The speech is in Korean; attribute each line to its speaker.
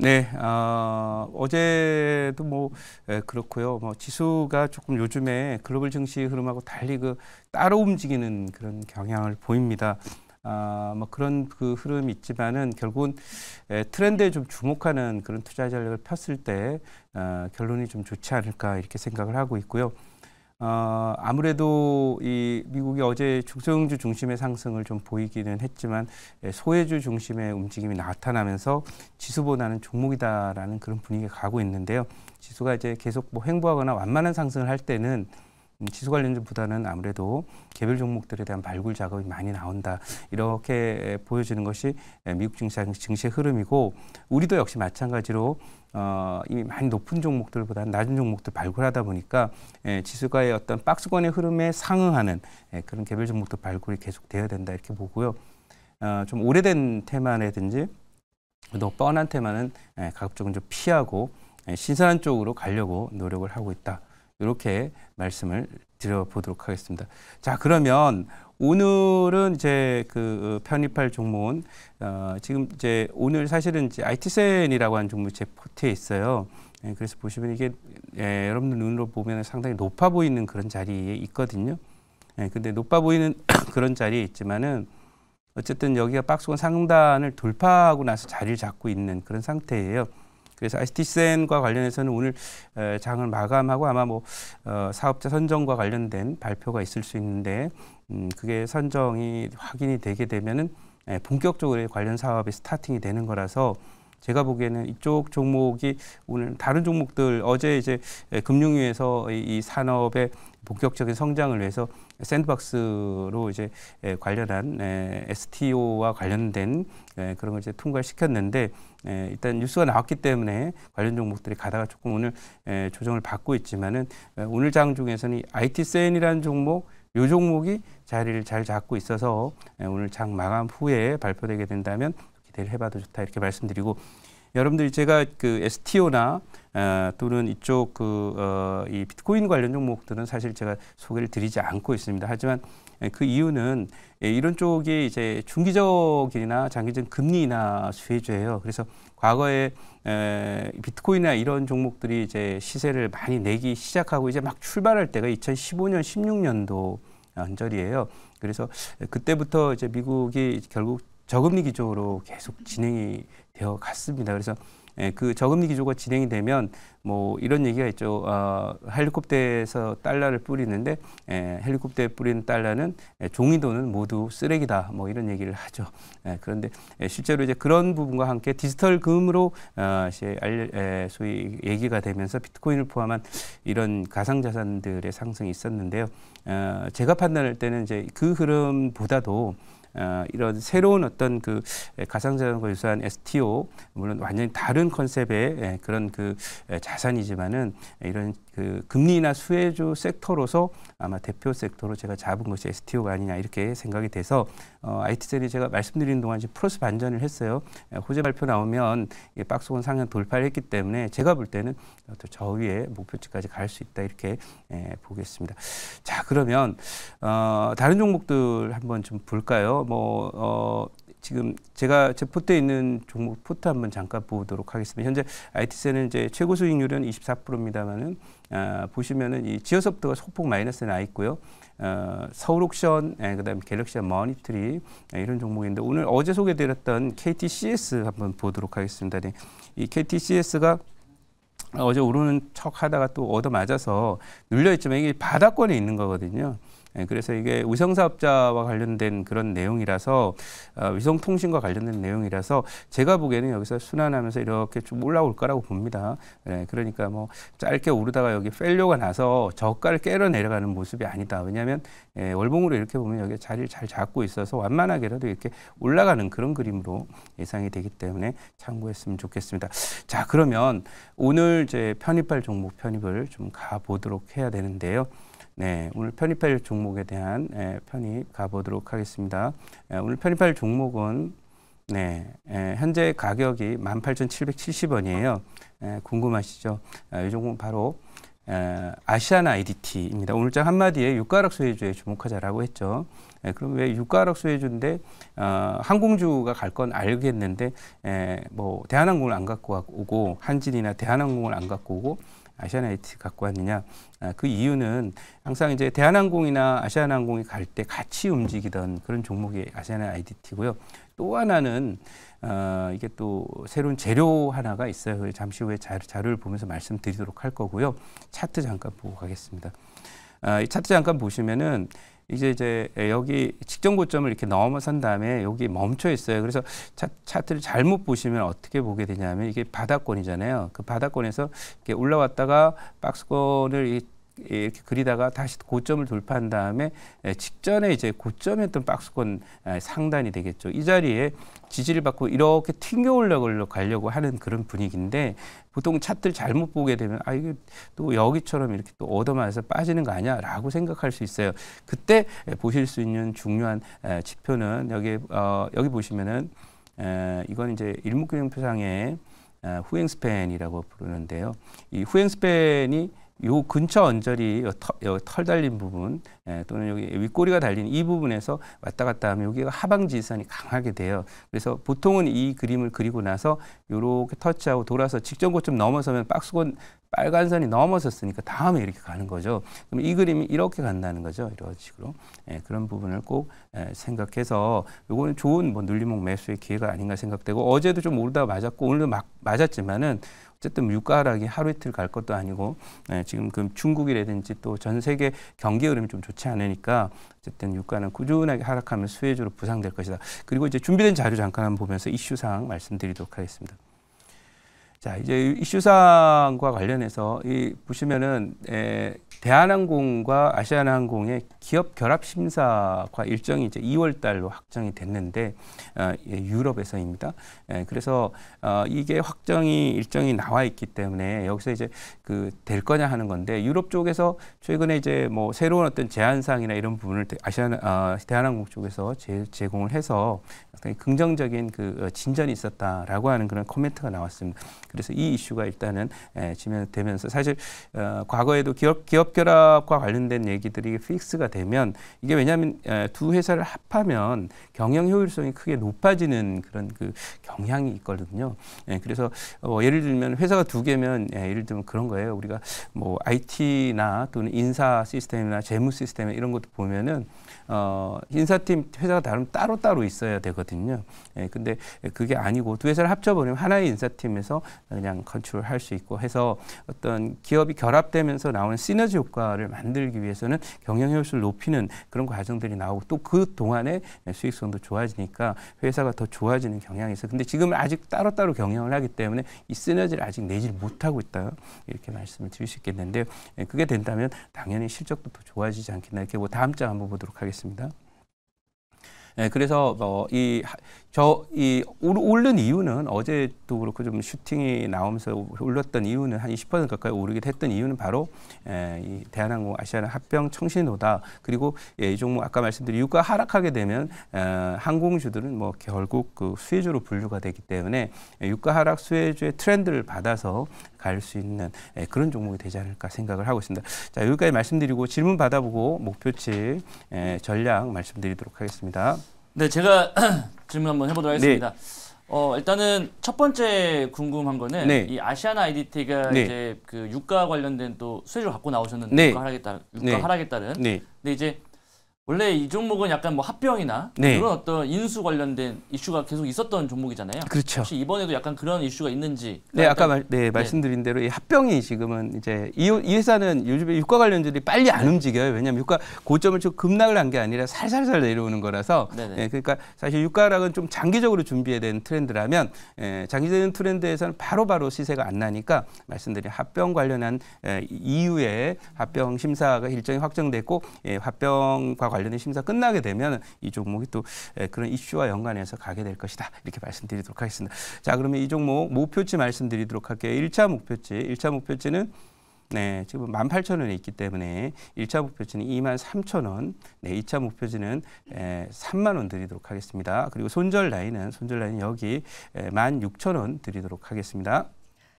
Speaker 1: 네, 어, 어제도 뭐 예, 그렇고요. 뭐 지수가 조금 요즘에 글로벌 증시 흐름하고 달리 그 따로 움직이는 그런 경향을 보입니다. 아, 뭐 그런 그 흐름이 있지만은 결국은 예, 트렌드에 좀 주목하는 그런 투자 전략을 폈을 때 어, 결론이 좀 좋지 않을까 이렇게 생각을 하고 있고요. 어, 아무래도 이 미국이 어제 중 소형주 중심의 상승을 좀 보이기는 했지만 예, 소외주 중심의 움직임이 나타나면서 지수보다는 종목이다라는 그런 분위기가 가고 있는데요. 지수가 이제 계속 뭐 횡보하거나 완만한 상승을 할 때는 음, 지수 관련주보다는 아무래도 개별 종목들에 대한 발굴 작업이 많이 나온다 이렇게 예, 보여지는 것이 예, 미국 증시의 흐름이고 우리도 역시 마찬가지로 어, 이미 많이 높은 종목들보다 낮은 종목들 발굴하다 보니까 예, 지수가의 어떤 박스권의 흐름에 상응하는 예, 그런 개별 종목들 발굴이 계속되어야 된다 이렇게 보고요. 어, 좀 오래된 테마라든지 또 뻔한 테마는 예, 가급적은 좀 피하고 예, 신선한 쪽으로 가려고 노력을 하고 있다. 이렇게 말씀을 드려보도록 하겠습니다. 자, 그러면 오늘은 이제 그 어, 편입할 종목은 어, 지금 이제 오늘 사실은 이제 IT센이라고 하는 종목 제 포트에 있어요. 예, 그래서 보시면 이게 예, 여러분들 눈으로 보면 상당히 높아 보이는 그런 자리에 있거든요. 예, 근데 높아 보이는 그런 자리에 있지만은 어쨌든 여기가 박스권 상단을 돌파하고 나서 자리를 잡고 있는 그런 상태예요. 그래서 ICT센과 관련해서는 오늘 장을 마감하고 아마 뭐 어, 사업자 선정과 관련된 발표가 있을 수 있는데 음, 그게 선정이 확인이 되게 되면은 본격적으로 관련 사업이 스타팅이 되는 거라서 제가 보기에는 이쪽 종목이 오늘 다른 종목들 어제 이제 금융위에서 이 산업의 본격적인 성장을 위해서 샌드박스로 이제 관련한 STO와 관련된 그런 걸 이제 통과시켰는데 일단 뉴스가 나왔기 때문에 관련 종목들이 가다가 조금 오늘 조정을 받고 있지만은 오늘 장 중에서는 IT 세인이라는 종목 이 종목이 자리를 잘 잡고 있어서 오늘 장 마감 후에 발표되게 된다면 대를 해봐도 좋다 이렇게 말씀드리고 여러분들 제가 그 STO나 어, 또는 이쪽 그, 어, 비트코인 관련 종목들은 사실 제가 소개를 드리지 않고 있습니다. 하지만 그 이유는 예, 이런 쪽이 이제 중기적이나 장기적 인 금리 나하 수혜주예요. 그래서 과거에 에, 비트코인이나 이런 종목들이 이제 시세를 많이 내기 시작하고 이제 막 출발할 때가 2015년, 16년도 연절이에요. 어, 그래서 그때부터 이제 미국이 결국 저금리 기조로 계속 진행이 되어 갔습니다. 그래서 예, 그 저금리 기조가 진행이 되면 뭐 이런 얘기가 있죠. 어, 헬리콥터에서 달러를 뿌리는데 에, 예, 헬리콥터에 뿌리는 달러는 에, 예, 종이돈은 모두 쓰레기다. 뭐 이런 얘기를 하죠. 에, 그런데 에, 실제로 이제 그런 부분과 함께 디지털 금으로 어, 에, 소위 얘기가 되면서 비트코인을 포함한 이런 가상자산들의 상승이 있었는데요. 어, 제가 판단할 때는 이제 그 흐름보다도 어, 이런 새로운 어떤 그 가상자산과 유사한 STO 물론 완전히 다른 컨셉의 그런 그 자산이지만은 이런 그 금리나 수혜주 섹터로서 아마 대표 섹터로 제가 잡은 것이 STO가 아니냐 이렇게 생각이 돼서 어, IT셀이 제가 말씀드리는 동안 지금 플러스 반전을 했어요. 예, 호재 발표 나오면 박스권 상향 돌파를 했기 때문에 제가 볼 때는 저 위에 목표치까지 갈 수 있다 이렇게 예, 보겠습니다. 자 그러면 어, 다른 종목들 한번 좀 볼까요? 뭐 어, 지금 제가 제 포트에 있는 종목 포트 한번 잠깐 보도록 하겠습니다. 현재 IT세는 이제 최고 수익률은 24%입니다만은 아, 보시면은 이지어서부가 소폭 마이너스에 나 있고요. 어, 서울옥션, 예, 그다음에 갤럭시 머니트리 예, 이런 종목인데 오늘 어제 소개드렸던 KTCS 한번 보도록 하겠습니다. 네. 이 KTCS가 어제 오르는 척 하다가 또 얻어맞아서 눌려있지만 이게 바닥권에 있는 거거든요. 예, 그래서 이게 위성사업자와 관련된 그런 내용이라서 어, 위성통신과 관련된 내용이라서 제가 보기에는 여기서 순환하면서 이렇게 좀 올라올 거라고 봅니다. 예, 그러니까 뭐 짧게 오르다가 여기 펠료가 나서 저가를 깨러 내려가는 모습이 아니다. 왜냐하면 예, 월봉으로 이렇게 보면 여기 자리를 잘 잡고 있어서 완만하게라도 이렇게 올라가는 그런 그림으로 예상이 되기 때문에 참고했으면 좋겠습니다. 자 그러면 오늘 제 편입할 종목 편입을 좀 가보도록 해야 되는데요. 네, 오늘 편입할 종목에 대한 에, 예, 편입 가보도록 하겠습니다. 에, 예, 오늘 편입할 종목은 네, 에, 예, 현재 가격이 18,770원이에요. 궁금하시죠? 이 종목은 바로 아시아나 IDT입니다. 오늘자 한마디에 유가락 소외주에 주목하자라고 했죠. 그럼 왜 유가락 소외주인데 어, 항공주가 갈 건 알겠는데 에, 뭐 대한항공을 안 갖고 오고 한진이나 대한항공을 안 갖고 오고 아시아나이트 갖고 왔느냐? 아, 그 이유는 항상 이제 대한항공이나 아시아나항공이 갈 때 같이 움직이던 그런 종목이 아시아나 IDT고요. 또 하나는 어, 이게 또 새로운 재료 하나가 있어요. 잠시 후에 자료를 보면서 말씀드리도록 할 거고요. 차트 잠깐 보고 가겠습니다. 아, 이 차트 잠깐 보시면은 이제 이제 여기 직전 고점을 이렇게 넘어선 다음에 여기 멈춰 있어요. 그래서 차, 트를 잘못 보시면 어떻게 보게 되냐면 이게 바닥권이잖아요. 그 바닥권에서 이렇게 올라왔다가 박스권을 이렇게 그리다가 다시 고점을 돌파한 다음에 예, 직전에 이제 고점했던 박스권 아, 상단이 되겠죠. 이 자리에 지지를 받고 이렇게 튕겨 올라가려고 하는 그런 분위기인데 보통 차트를 잘못 보게 되면 아 이게 또 여기처럼 이렇게 또 얻어맞아서 빠지는 거 아니야라고 생각할 수 있어요. 그때 예, 보실 수 있는 중요한 예, 지표는 여기 어, 여기 보시면은 에, 이건 이제 일목균형표상의 아, 후행 스팬이라고 부르는데요. 이 후행 스팬이 요 근처 언저리 요 털, 요털 달린 부분 예, 또는 여기 윗꼬리가 달린 이 부분에서 왔다 갔다 하면 여기가 하방지선이 강하게 돼요. 그래서 보통은 이 그림을 그리고 나서 요렇게 터치하고 돌아서 직전 고점 넘어서면 박스건 빨간 선이 넘어섰으니까 다음에 이렇게 가는 거죠. 그럼 이 그림이 이렇게 간다는 거죠. 이런 식으로 예, 그런 부분을 꼭 예, 생각해서 요거는 좋은 뭐 눌림목 매수의 기회가 아닌가 생각되고 어제도 좀 오르다 맞았고 오늘도 막 맞았지만은 어쨌든 유가락이 하루 이틀 갈 것도 아니고 예, 지금 그 중국이라든지 또 전 세계 경기 흐름이 좀 좋지 않으니까 어쨌든 유가는 꾸준하게 하락하면 수혜주로 부상될 것이다. 그리고 이제 준비된 자료 잠깐 보면서 이슈 사 말씀드리도록 하겠습니다. 자, 이제 이슈상과 관련해서 이 보시면은 에, 대한항공과 아시아나항공의 기업 결합 심사과 일정이 이제 2월 달로 확정이 됐는데 어, 예, 유럽에서입니다. 에, 그래서 어, 이게 확정이 일정이 나와 있기 때문에 여기서 이제 그 될 거냐 하는 건데 유럽 쪽에서 최근에 이제 뭐 새로운 어떤 제한상이나 이런 부분을 아시아 어, 대한항공 쪽에서 제, 제공을 해서 굉장히 긍정적인 그 어, 진전이 있었다라고 하는 그런 코멘트가 나왔습니다. 그래서 이 이슈가 일단은 예, 지면되면서 사실 어, 과거에도 기업 기업 결합과 관련된 얘기들이 픽스가 되면 이게 왜냐하면 예, 두 회사를 합하면 경영 효율성이 크게 높아지는 그런 그 경향이 있거든요. 예, 그래서 어, 예를 들면 회사가 두 개면 예를 들면 그런 거예요. 우리가 뭐 IT나 또는 인사 시스템이나 재무 시스템 이런 것도 보면은 어, 인사팀 회사가 다르 따로따로 있어야 되거든요. 예, 근데 그게 아니고 두 회사를 합쳐버리면 하나의 인사팀에서 그냥 컨트롤 할수 있고 해서 어떤 기업이 결합되면서 나오는 시너지 효과를 만들기 위해서는 경영 효율을 높이는 그런 과정들이 나오고 또 그 동안에 수익성도 좋아지니까 회사가 더 좋아지는 경향이 있어 근데 지금 아직 따로따로 경영을 하기 때문에 이 시너지를 아직 내질 못하고 있다. 이렇게 말씀을 드릴 수 있겠는데 예, 그게 된다면 당연히 실적도 더 좋아지지 않겠나 이렇게 뭐 다음 장 한번 보도록 하겠습니다. 있습니다. 네, 그래서 뭐이 저이 오른 이유는 어제도 그렇고 좀 슈팅이 나오면서 올랐던 이유는 한 20% 가까이 오르게 됐던 이유는 바로 에, 예, 이 대한항공 아시아나 합병 청신호다. 그리고 예, 이 종목 아까 말씀드린 유가 하락하게 되면 에, 어, 항공주들은 뭐 결국 그 수혜주로 분류가 되기 때문에 유가 하락 수혜주의 트렌드를 받아서 갈 수 있는 에, 예, 그런 종목이 되지 않을까 생각을 하고 있습니다. 자 여기까지 말씀드리고 질문 받아보고 목표치 에, 전략 말씀드리도록 하겠습니다. 네, 제가 질문 한번 해보도록 네. 하겠습니다. 어, 일단은 첫 번째 궁금한 거는 네. 이 아시안 아 아이디티가 네. 이제 그 유가 관련된 또 수혜를 갖고 나오셨는데 네. 유가 하락에 따른 유가 하락에 따른 네. 근데 이제 원래 이 종목은 약간 뭐 합병이나 네. 그런 어떤 인수 관련된 이슈가 계속 있었던 종목이잖아요. 그렇죠. 혹시 이번에도 약간 그런 이슈가 있는지. 네, 아까 말, 네, 네. 말씀드린 대로 이 합병이 지금은 이제 이, 이 회사는 요즘에 유가 관련주들이 빨리 안 움직여요. 왜냐하면 유가 고점을 좀 급락을 한 게 아니라 살살살 내려오는 거라서. 네, 네. 예, 그러니까 사실 유가락은 좀 장기적으로 준비해야 되는 트렌드라면 예, 장기적인 트렌드에서는 바로바로 시세가 안 나니까 말씀드린 합병 관련한 에, 예, 이후에 합병 심사가 일정이 확정됐고 예, 합병과 관련 관련된 심사 끝나게 되면 이 종목이 또 예, 그런 이슈와 연관해서 가게 될 것이다. 이렇게 말씀드리도록 하겠습니다. 자, 그러면 이 종목 목표치 말씀드리도록 할게요. 1차 목표치. 1차 목표치는 네, 지금 18,000원에 있기 때문에 1차 목표치는 23,000원, 네, 2차 목표치는 3만 예, 원 드리도록 하겠습니다. 그리고 손절 라인은 손절 라인 여기 16,000원 예, 드리도록 하겠습니다.